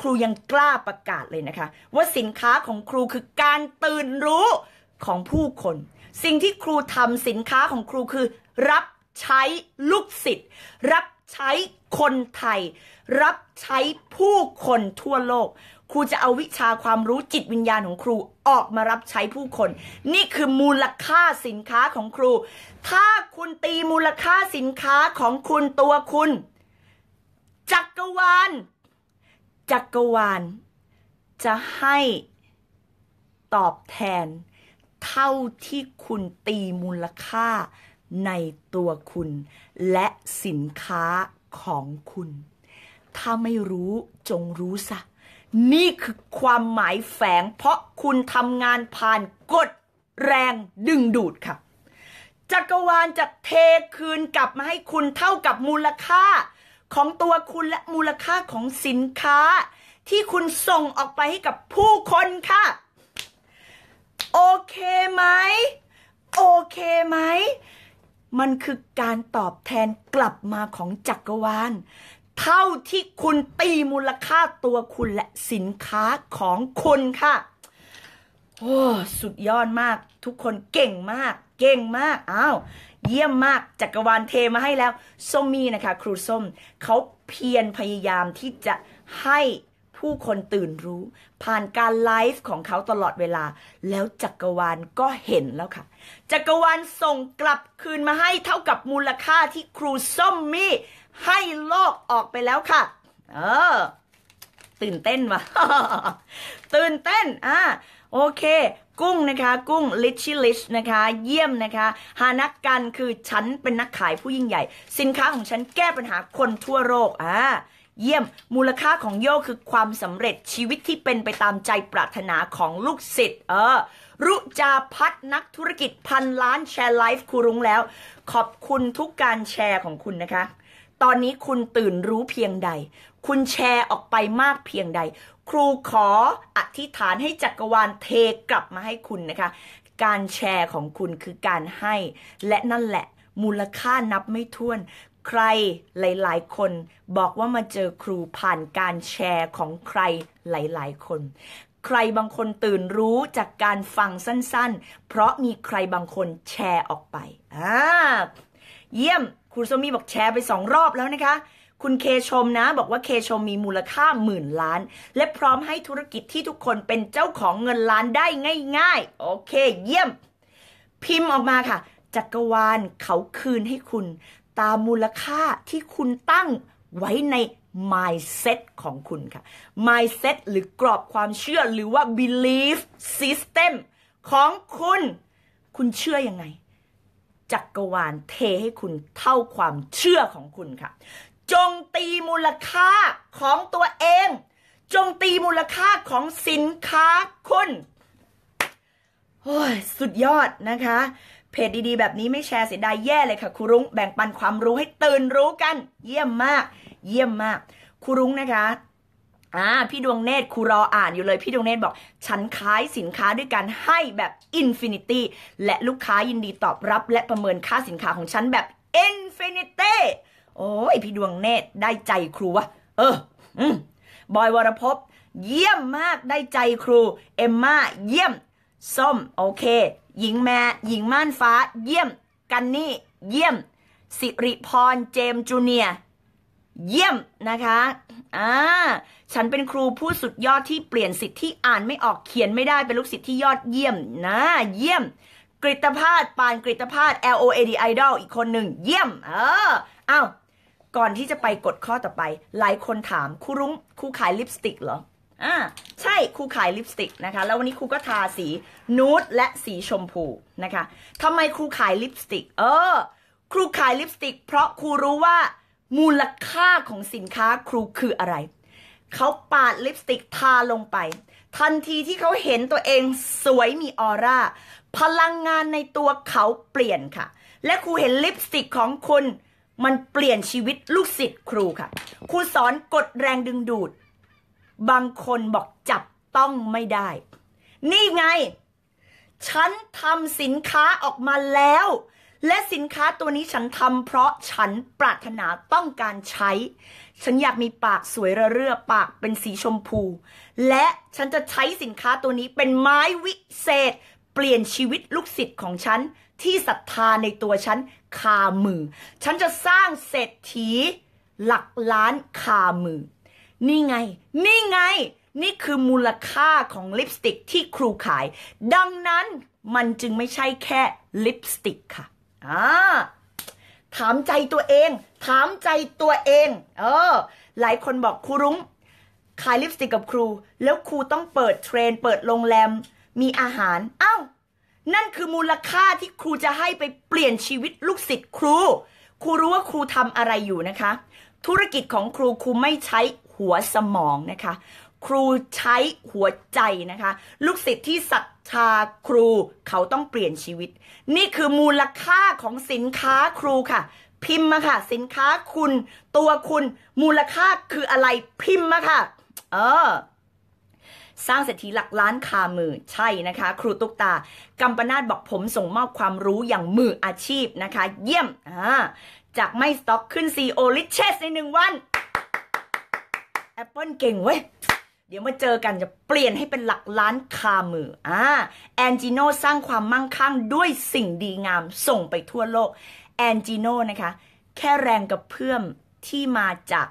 Speaker 1: ครูยังกล้าประกาศเลยนะคะ ว่าสินค้าของครูคือการตื่นรู้ของผู้คนสิ่งที่ครูทำสินค้าของครูคือรับใช้ลูกศิษย์รับใช้คนไทย รับใช้ผู้คนทั่วโลก ครูจะเอาวิชาความรู้จิตวิญญาณของครูออกมารับใช้ผู้คน นี่คือมูลค่าสินค้าของครู ถ้าคุณตีมูลค่าสินค้าของคุณตัวคุณ จักรวาลจักรวาล จะให้ตอบแทนเท่าที่คุณตีมูลค่าในตัวคุณและสินค้าของคุณ ถ้าไม่รู้จงรู้ซะ นี่คือความหมายแฝงเพราะคุณทำงานผ่านกฎแรงดึงดูดค่ะ จักรวาลจะเทคืนกลับมาให้คุณเท่ากับมูลค่า ของตัวคุณและมูลค่าของสินค้า ที่คุณส่งออกไปให้กับผู้คนค่ะมันคือการตอบแทนกลับมาของจักรวาล เท่าที่คุณตีมูลค่าตัวคุณและสินค้าของคุณค่ะ โอ้ สุดยอดมาก ทุกคนเก่งมาก เก่งมากอ้าวเยี่ยมมากจักรวาลเทมาให้แล้วส้มมีนะคะ ครูส้มเขาเพียรพยายามที่จะให้ผู้คนตื่นรู้ ผ่านการไลฟ์ของเขาตลอดเวลา แล้วจักรวาลก็เห็นแล้วค่ะ จักรวาลส่งกลับคืนมาให้เท่ากับมูลค่าที่ครูส้มมี่ให้โลกออกไปแล้วค่ะ เออตื่นเต้นวะตื่นเต้นอ่ะโอเค กุ้งนะคะ กุ้งลิชชิลิชนะคะ เยี่ยมนะคะฮานักกันคือฉันเป็นนักขายผู้ยิ่งใหญ่ สินค้าของฉันแก้ปัญหาคนทั่วโลกอ่าเยี่ยม มูลค่าของโยคือความสำเร็จชีวิตที่เป็นไปตามใจปรารถนาของลูกศิษย์เออ รุจาพัฒนักธุรกิจพันล้านแชร์ไลฟ์ครูรุ้งแล้ว ขอบคุณทุกการแชร์ของคุณนะคะ ตอนนี้คุณตื่นรู้เพียงใด คุณแชร์ออกไปมากเพียงใด ครูขออธิษฐานให้จักรวาลเทกลับมาให้คุณนะคะ การแชร์ของคุณคือการให้ และนั่นแหละมูลค่านับไม่ถ้วนใครหลาย ๆ คนบอกว่ามาเจอครูผ่านการแชร์ของใครหลาย ๆ คน ใครบางคนตื่นรู้จากการฟังสั้น ๆ เพราะมีใครบางคนแชร์ออกไป อ่า เยี่ยมครูสมีบอกแชร์ไปสองรอบแล้วนะคะ คุณเคชมนะ บอกว่าเคชมมีมูลค่าหมื่น ล้าน และพร้อมให้ธุรกิจที่ทุกคนเป็นเจ้าของเงินล้านได้ง่าย ๆ โอเค เยี่ยม พิมพ์ออกมาค่ะ จักรวาลเขาคืนให้คุณตามมูลค่าที่คุณตั้งไว้ใน mindset ของคุณค่ะ mindset หรือกรอบความเชื่อหรือว่า belief system ของคุณ คุณเชื่ออยังไง จักรวาลเทให้คุณเท่าความเชื่อของคุณค่ะ จงตีมูลค่าของตัวเอง จงตีมูลค่าของสินค้าคุณโอ้ย สุดยอดนะคะเพจดีๆแบบนี้ไม่แชร์เสียดายแย่เลยค่ะ ครูรุ้งแบ่งปันความรู้ให้ตื่นรู้กัน เยี่ยมมาก เยี่ยมมาก ครูรุ้งนะคะอ่าพี่ดวงเนตร ครูรออ่านอยู่เลยพี่ดวงเนตรบอกฉันขายสินค้าด้วยการให้แบบอินฟินิตี้และลูกค้ายินดีตอบรับและประเมินค่าสินค้าของฉันแบบอินฟินิตี้โอ้ยพี่ดวงเนตรได้ใจครูวะเอออบอยวรพพเยี่ยมมากได้ใจครูเอมมาเยี่ยมส้มโอเคหญิงแม่หญิงม่านฟ้าเยี่ยมกันนี่ เยี่ยม สิริพรเจมจูเนียเยี่ยมนะคะอ่าฉันเป็นครูผู้สุดยอดที่เปลี่ยนสิทธิ์ที่อ่านไม่ออกเขียนไม่ได้เป็นลูกศิษย์ที่ยอดเยี่ยมนะเยี่ยมกริตภาสปานกริตภาส L O A D Idol อีกคนหนึ่งเยี่ยมเอออ้าวก่อนที่จะไปกดข้อต่อไป หลายคนถามครูรุ้งครูขายลิปสติกเหรออ่าใช่ครูขายลิปสติกนะคะ แล้ววันนี้ครูก็ทาสีนูดและสีชมพูนะคะทำไมครูขายลิปสติก เออครูขายลิปสติกเพราะครูรู้ว่ามูลค่าของสินค้าครูคืออะไร เขาปาดลิปสติกทาลงไป ทันทีที่เขาเห็นตัวเองสวยมีออร่า พลังงานในตัวเขาเปลี่ยนค่ะ และครูเห็นลิปสติกของคุณ มันเปลี่ยนชีวิตลูกศิษย์ครูค่ะครูสอนกดแรงดึงดูดบางคนบอกจับต้องไม่ได้ นี่ไง ฉันทำสินค้าออกมาแล้ว และสินค้าตัวนี้ฉันทำเพราะฉันปรารถนาต้องการใช้ ฉันอยากมีปากสวยระเรื่อ ปากเป็นสีชมพู และฉันจะใช้สินค้าตัวนี้เป็นไม้วิเศษ เปลี่ยนชีวิตลูกศิษย์ของฉัน ที่ศรัทธาในตัวฉันคามือ ฉันจะสร้างเศรษฐี หลักล้านคามือนี่ไง นี่ไง นี่คือมูลค่าของลิปสติกที่ครูขาย ดังนั้นมันจึงไม่ใช่แค่ลิปสติกค่ะอ่าถามใจตัวเอง ถามใจตัวเอง เออ หลายคนบอกครูรุ้ง ขายลิปสติกกับครู แล้วครูต้องเปิดเทรน เปิดโรงแรม มีอาหาร เอา้า นั่นคือมูลค่าที่ครูจะให้ไปเปลี่ยนชีวิตลูกศิษย์ครู ครูรู้ว่าครูทำอะไรอยู่นะคะ ธุรกิจของครูครูไม่ใช้หัวสมองนะคะ ครูใช้หัวใจนะคะ ลูกศิษย์ที่ศรัทธาครูเขาต้องเปลี่ยนชีวิต นี่คือมูลค่าของสินค้าครูค่ะ พิมพ์มาค่ะ สินค้าคุณตัวคุณมูลค่าคืออะไรพิมพ์มาค่ะเออสร้างเศรษฐีหลักล้านคามือ ใช่นะคะ ครูตุ๊กตากัมปนาตบอกผมส่งมอบความรู้อย่างมืออาชีพนะคะ เยี่ยม จากไม่สต็อกขึ้นซีโอลิเชสในหนึ่งวันแอปเปิลเก่งเว้ย เดี๋ยวมาเจอกันจะเปลี่ยนให้เป็นหลักล้านคามือ อ่าแอนจิโนสร้างความมั่งคั่งด้วยสิ่งดีงาม ส่งไปทั่วโลก แอนจิโนนะคะ แค่แรงกระเพื่อมที่มาจาก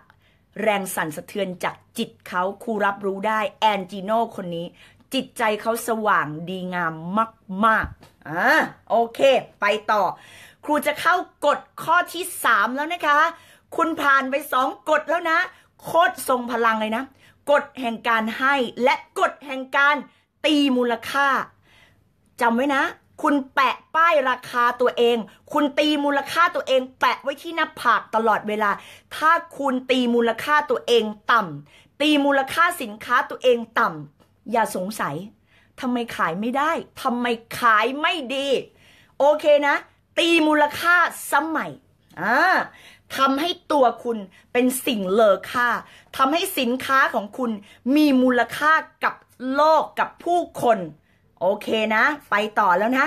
Speaker 1: แรงสั่นสะเทือนจากจิตเขาครูรับรู้ได้ แอนจิโนคนนี้ จิตใจเขาสว่างดีงามมากๆอ่าโอเค ไปต่อ ครูจะเข้ากฎข้อที่ 3 แล้วนะคะ คุณผ่านไป 2กฎแล้วนะโคตรทรงพลังเลยนะกฎแห่งการให้และกฎแห่งการ ตีมูลค่าจำไว้นะ คุณแปะป้ายราคาตัวเอง คุณตีมูลค่าตัวเอง แปะไว้ที่หน้า ผากตลอดเวลา ถ้าคุณตีมูลค่าตัวเองต่ำตีมูลค่าสินค้าตัวเองต่ำอย่าสงสัยทำไมขายไม่ได้ทำไมขายไม่ดี โอเคนะ ตีมูลค่าซ้ำใหม่อ่าทำให้ตัวคุณเป็นสิ่งเลอค่าทำให้สินค้าของคุณมีมูลค่ากับโลกกับผู้คน โอเคนะ ไปต่อแล้วนะ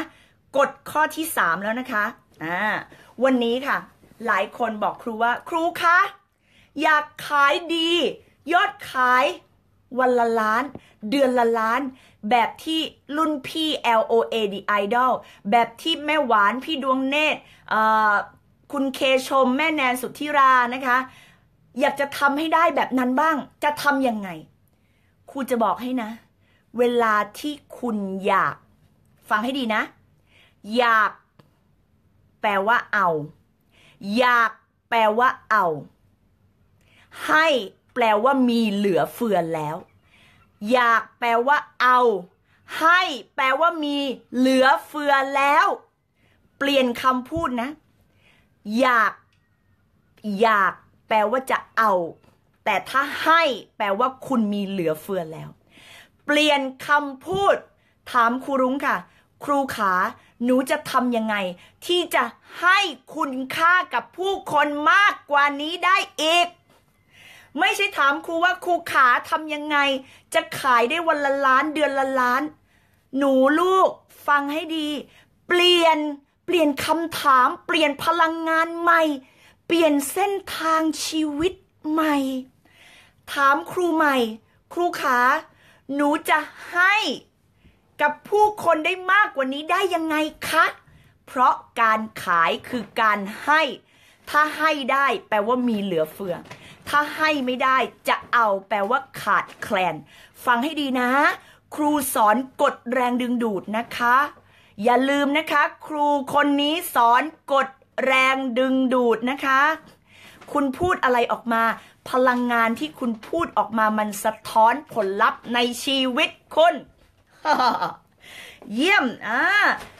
Speaker 1: กฎข้อที่สามแล้วนะคะอ่าวันนี้ค่ะ หลายคนบอกครูว่า ครูคะ อยากขายดี ยอดขายวันละล้าน เดือนละล้าน แบบที่รุ่นพี่ LOA The Idol แบบที่แม่หวานพี่ดวงเนตรคุณเคชมแม่แนนสุทธิรานะคะ อยากจะทำให้ได้แบบนั้นบ้าง จะทำยังไงครูจะบอกให้นะ เวลาที่คุณอยาก ฟังให้ดีนะ อยาก แปลว่าเอา อยากแปลว่า เอา ให้ แปลว่ามีเหลือเฟือแล้ว อยากแปลว่า เอา ให้ แปลว่ามีเหลือเฟือแล้ว เปลี่ยนคำพูดนะอยาก อยากแปลว่าจะเอา แต่ถ้าให้แปลว่าคุณมีเหลือเฟือแล้ว เปลี่ยนคำพูด ถามครูรุ้งค่ะ ครูขา หนูจะทำยังไงที่จะให้คุณค่ากับผู้คนมากกว่านี้ได้อีกไม่ใช่ถามครูว่าครูขาทำยังไง จะขายได้วันละล้านเดือนละล้าน หนูลูก ฟังให้ดี เปลี่ยนเปลี่ยนคำถามเปลี่ยนพลังงานใหม่เปลี่ยนเส้นทางชีวิตใหม่ ถามครูใหม่ ครูขาหนูจะให้ กับผู้คนได้มากกว่านี้ได้ยังไงคะ เพราะการขายคือการให้ ถ้าให้ได้แปลว่ามีเหลือเฟือถ้าให้ไม่ได้จะเอาแปลว่าขาดแคลนฟังให้ดีนะครูสอนกดแรงดึงดูดนะคะอย่าลืมนะคะ ครูคนนี้สอนกดแรงดึงดูดนะคะ คุณพูดอะไรออกมา พลังงานที่คุณพูดออกมามันสะท้อนผลลัพธ์ในชีวิตคุณเยี่ยมอ่า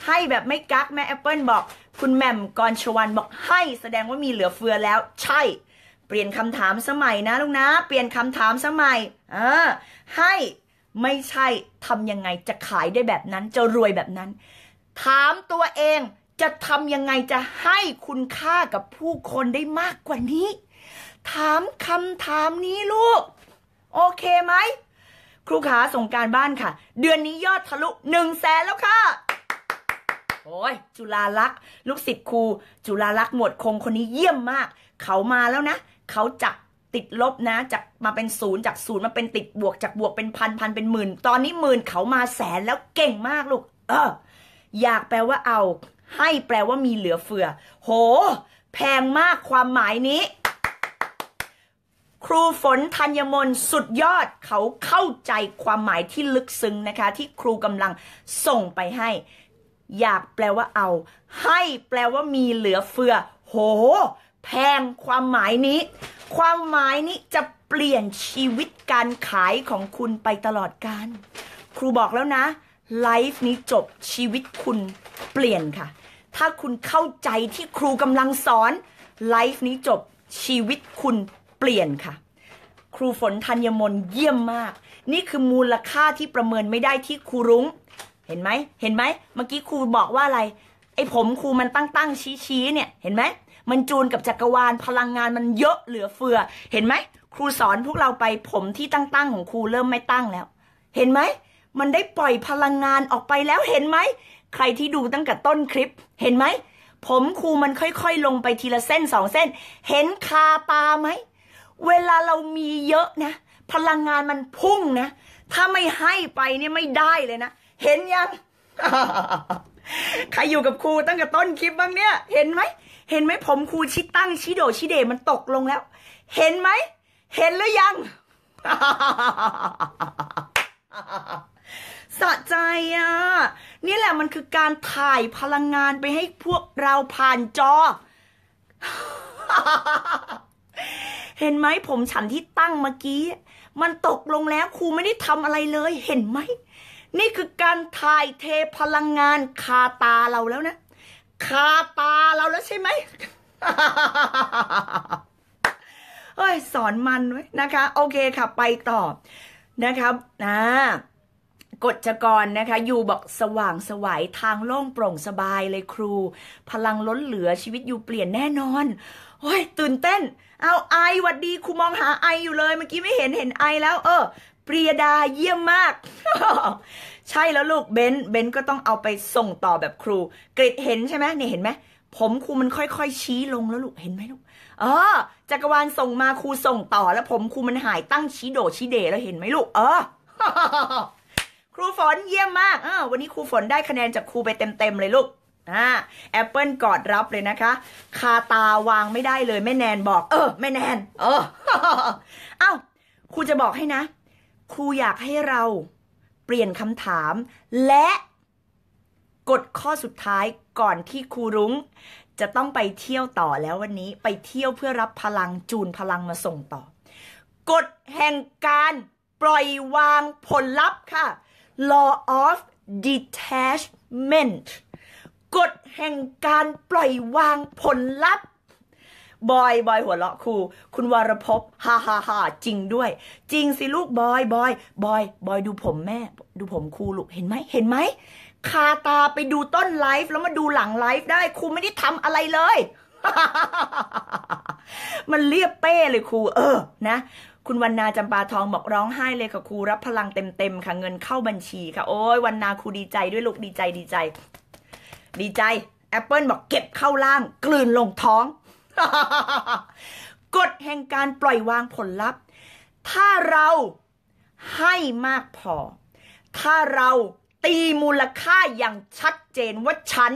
Speaker 1: ให้แบบไม่กักแม่แอปเปิลบอก คุณแม่มกรชวันบอกให้ แสดงว่ามีเหลือเฟือแล้ว ใช่ เปลี่ยนคำถามสมัยนะ ลูกนะเปลี่ยนคำถามสมัยอ่าให้ไม่ใช่ทำยังไงจะขายได้แบบนั้นจะรวยแบบนั้นถามตัวเองจะทำยังไงจะให้คุณค่ากับผู้คนได้มากกว่านี้ ถามคำถามนี้ลูกโอเคไหม ครูขาส่งการบ้านค่ะ เดือนนี้ยอดทะลุหนึ่งแสนแล้วค่ะโอ้ยจุฬาลักษ์ลูกศิษย์ครูจุฬาลักษ์หมวดคงคนนี้เยี่ยมมาก เขามาแล้วนะเขาจับติดลบนะ จากมาเป็นศูนย์จากศูนย์มาเป็นติดบวกจากบวกเป็นพันพันเป็นหมื่น ตอนนี้หมื่นเขามาแสนแล้วเก่งมากลูกเอออยากแปลว่าเอา ให้แปลว่ามีเหลือเฟือ โห แพงมากความหมายนี้ ครูฝนธัญมนสุดยอด เขาเข้าใจความหมายที่ลึกซึ้งนะคะ ที่ครูกำลังส่งไปให้ อยากแปลว่าเอา ให้แปลว่ามีเหลือเฟือ โห แพงความหมายนี้ ความหมายนี้จะเปลี่ยนชีวิตการขายของคุณไปตลอดกาลครูบอกแล้วนะไลฟ์นี้จบชีวิตคุณเปลี่ยนค่ะ ถ้าคุณเข้าใจที่ครูกำลังสอนไลฟ์นี้จบชีวิตคุณเปลี่ยนค่ะ ครูฝนธัญมนเยี่ยมมาก นี่คือมูลค่าที่ประเมินไม่ได้ที่ครูรุง้ง เห็นไหมเห็นไหมเมื่อกี้ครูบอกว่าอะไร ไอ้ผมครูมันตั้งตั้งชี้ชี้เนี่ยเห็นไหมมันจูนกับจักรวาลพลังงานมันเยอะเหลือเฟือ เห็นไหมครูสอนพวกเราไปผมที่ตั้งตั้งของครูเริ่มไม่ตั้งแล้ว เห็นไหมมันได้ปล่อยพลังงานออกไปแล้วเห็นไหม ใครที่ดูตั้งแต่ต้นคลิปเห็นไหม ผมครูมันค่อยๆลงไปทีละเส้นสองเส้น เห็นคาตาไหม เวลาเรามีเยอะนะพลังงานมันพุ่งนะ ถ้าไม่ให้ไปเนี่ยไม่ได้เลยนะ เห็นยัง ใครอยู่กับครูตั้งแต่ต้นคลิปบ้างเนี่ย เห็นไหม เห็นไหมผมครูชิตั้งชิโดชิเดมันตกลงแล้ว เห็นไหมเห็นหรือยังสะใจอ่ะนี่แหละมันคือการถ่ายพลังงานไปให้พวกเราผ่านจอ เห็นไหมผมฉันที่ตั้งเมื่อกี้ มันตกลงแล้วครูไม่ได้ทำอะไรเลย เห็นไหม นี่คือการถ่ายเทพลังงานคาตาเราแล้วนะคาตาเราแล้วใช่ไหมเอ้ย สอนมันไว้นะคะ โอเคค่ะ ไปต่อนะครับอ่ากฎจกรนะคะยูบอกสว่างสวัยทางโล่งโปร่งสบายเลยครู พลังล้นเหลือชีวิตยูเปลี่ยนแน่นอนโอ้ยตื่นเต้น เอาไอวัดดีครูมองหาไออยู่เลยเมื่อกี้ไม่เห็นเห็นไอแล้ว เออปรียดาเยี่ยมมาก ใช่แล้วลูกเบนเบนก็ต้องเอาไปส่งต่อแบบครูกริดเห็นใช่ไหมเนี่ยเห็นไหมผมครูมันค่อย ๆ ชี้ลงแล้วลูกเห็นไหมลูกเออจักรวาลส่งมาครูส่งต่อแล้วผมครูมันหายตั้งชี้โดชี้เดแล้วเห็นไหมลูกเออครูฝนเยี่ยมมากอวันนี้ครูฝนได้คะแนนจากครูไปเต็ม ๆ เลยลูกอ่าแอปเปิลกอดรับเลยนะคะ คาตาวางไม่ได้เลย แม่แนนบอก เออ แม่แนน เออเอ้าครูจะบอกให้นะครูอยากให้เราเปลี่ยนคำถาม และกดข้อสุดท้ายก่อนที่ครูรุ้งจะต้องไปเที่ยวต่อแล้ววันนี้ไปเที่ยวเพื่อรับพลังจูนพลังมาส่งต่อกฎแห่งการปล่อยวางผลลัพธ์ค่ะ law of detachment กฎแห่งการปล่อยวางผลลัพธ์ บอยบอยหัวเราะครู คุณวรพฮ่าฮ่าฮ่าจริงด้วย จริงสิลูก บอยบอย บอย บอยดูผมแม่ ดูผมครูลูก เห็นไหมเห็นไหม คาตาไปดูต้นไลฟ์แล้วมาดูหลังไลฟ์ได้ ครูไม่ได้ทำอะไรเลย มันเรียบเป้เลยครู เออ นะคุณวันนาจำปาทอง บอกร้องไห้เลยค่ะครูรับพลังเต็มๆค่ะเงินเข้าบัญชีค่ะโอ้ยวันนาครูดีใจด้วยลูกดีใจดีใจ ดีใจ แอปเปิลบอกเก็บเข้าล่างกลืนลงท้องกฎแห่งการปล่อยวางผลลัพธ์ ถ้าเราให้มากพอ ถ้าเราตีมูลค่าอย่างชัดเจนว่าฉัน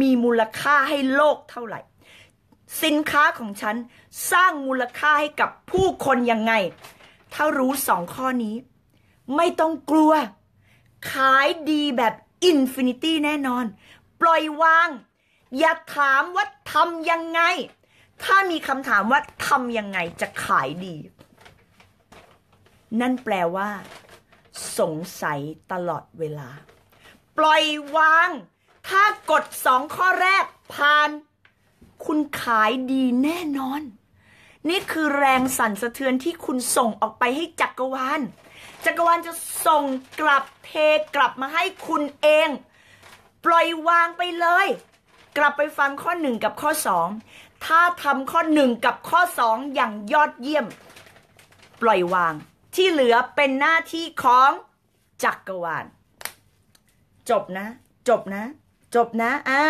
Speaker 1: มีมูลค่าให้โลกเท่าไหร่ สินค้าของฉันสร้างมูลค่าให้กับผู้คนยังไง ถ้ารู้สองข้อนี้ ไม่ต้องกลัว ขายดีแบบอินฟินิตี้แน่นอน ปล่อยวาง อย่าถามว่าทำยังไง ถ้ามีคำถามว่าทำยังไงจะขายดี นั่นแปลว่า สงสัยตลอดเวลา ปล่อยวาง ถ้ากดสองข้อแรกผ่าน คุณขายดีแน่นอนนี่คือแรงสั่นสะเทือนที่คุณส่งออกไปให้จักรวาล จักรวาลจะส่งกลับเทกลับมาให้คุณเอง ปล่อยวางไปเลย กลับไปฟังข้อหนึ่งกับข้อสองถ้าทำข้อหนึ่งกับข้อสองอย่างยอดเยี่ยม ปล่อยวาง ที่เหลือเป็นหน้าที่ของ จักรวาล จบนะ จบนะ จบนะ อ่า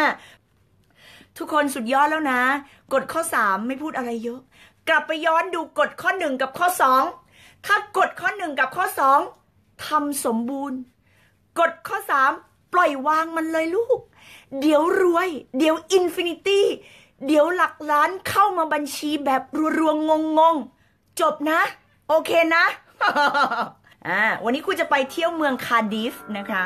Speaker 1: ทุกคนสุดยอดแล้วนะ กดข้อสามไม่พูดอะไรเยอะกลับไปย้อนดูกฎข้อหนึ่งกับข้อสองถ้ากฎข้อหนึ่งกับข้อสองทำสมบูรณ์กฎข้อสามปล่อยวางมันเลยลูก เดี๋ยวรวย เดี๋ยวอินฟินิตี้ เดี๋ยวหลักล้านเข้ามาบัญชีแบบรัวๆ งงงจบนะ โอเคนะอ่าวันนี้คุณจะไปเที่ยวเมืองคาดิฟ นะคะ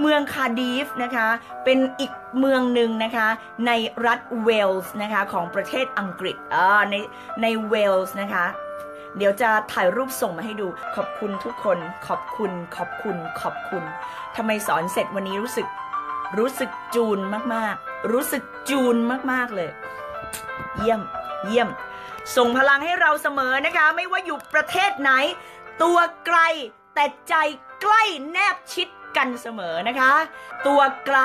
Speaker 1: เมืองคาดีฟนะคะ เป็นอีกเมืองหนึ่งนะคะในรัฐเวลส์นะคะของประเทศอังกฤษอ่าในในเวลส์นะคะ เดี๋ยวจะถ่ายรูปส่งมาให้ดู ขอบคุณทุกคนขอบคุณขอบคุณขอบคุณทำไมสอนเสร็จวันนี้รู้สึกรู้สึกจูนมากๆ รู้สึกจูนมากๆเลย เยี่ยมเยี่ยม ส่งพลังให้เราเสมอนะคะ ไม่ว่าอยู่ประเทศไหน ตัวไกลแต่ใจใกล้แนบชิดกันเสมอนะคะ ตัวไกล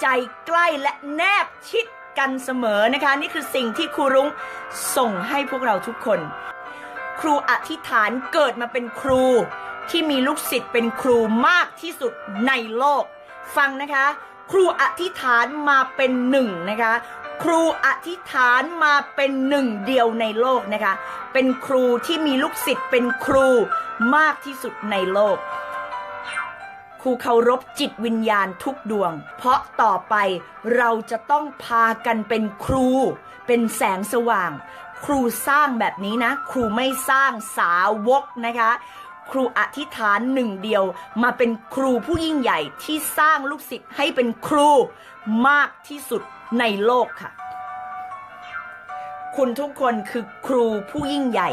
Speaker 1: ใจใกล้และแนบชิดกันเสมอนะคะ นี่คือสิ่งที่ครูรุ้งส่งให้พวกเราทุกคน ครูอธิษฐานเกิดมาเป็นครูที่มีลูกศิษย์เป็นครูมากที่สุดในโลก ฟังนะคะ ครูอธิษฐานมาเป็นหนึ่งนะคะ ครูอธิษฐานมาเป็นหนึ่งเดียวในโลกนะคะ เป็นครูที่มีลูกศิษย์เป็นครูมากที่สุดในโลกรูเคารพจิตวิญญาณทุกดวง เพราะต่อไปเราจะต้องพากันเป็นครูเป็นแสงสว่างครูสร้างแบบนี้นะครูไม่สร้างสาวกนะคะ ครูอธิษฐานหนึ่งเดียวมาเป็นครูผู้ยิ่งใหญ่ที่สร้างลูกศิษย์ให้เป็นครูมากที่สุดในโลกค่ะ คุณทุกคนคือครูผู้ยิ่งใหญ่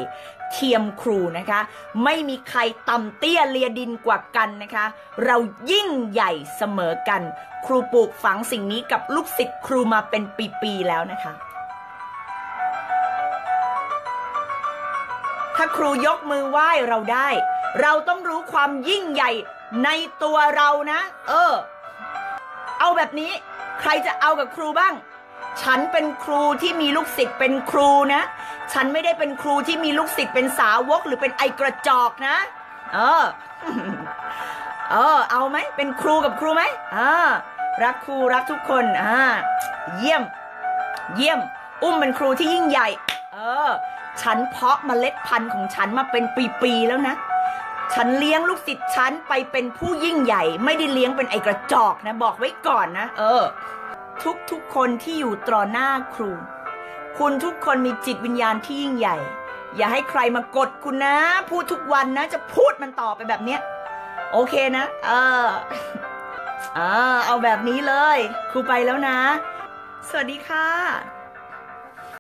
Speaker 1: เทียมครูนะคะ ไม่มีใครต่ำเตี้ยเลียดินกว่ากันนะคะ เรายิ่งใหญ่เสมอกัน ครูปลูกฝังสิ่งนี้กับลูกศิษย์ครูมาเป็นปีๆแล้วนะคะ ถ้าครูยกมือไหว้เราได้ เราต้องรู้ความยิ่งใหญ่ในตัวเรานะ เออ เอาแบบนี้ ใครจะเอากับครูบ้าง ฉันเป็นครูที่มีลูกศิษย์เป็นครูนะฉันไม่ได้เป็นครูที่มีลูกศิษย์เป็นสาวก หรือเป็นไอกระจอกนะ เออเออเอาไหมเป็นครูกับครูไหมอ่ารักครูรักทุกคนอ่าเยี่ยม เยี่ยม อุ้มเป็นครูที่ยิ่งใหญ่ เออ ฉันเพาะเมล็ดพันธุ์ของฉันมาเป็นปีๆแล้วนะ ฉันเลี้ยงลูกศิษย์ฉันไปเป็นผู้ยิ่งใหญ่ ไม่ได้เลี้ยงเป็นไอกระจอกนะบอกไว้ก่อนนะเออ ทุกๆคนที่อยู่ตรอหน้าครูคุณทุกคนมีจิตวิญญาณที่ยิ่งใหญ่ อย่าให้ใครมากดคุณนะ พูดทุกวันนะ จะพูดมันต่อไปแบบเนี้ยโอเคนะ เออเออเอาแบบนี้เลย ครูไปแล้วนะ สวัสดีค่ะ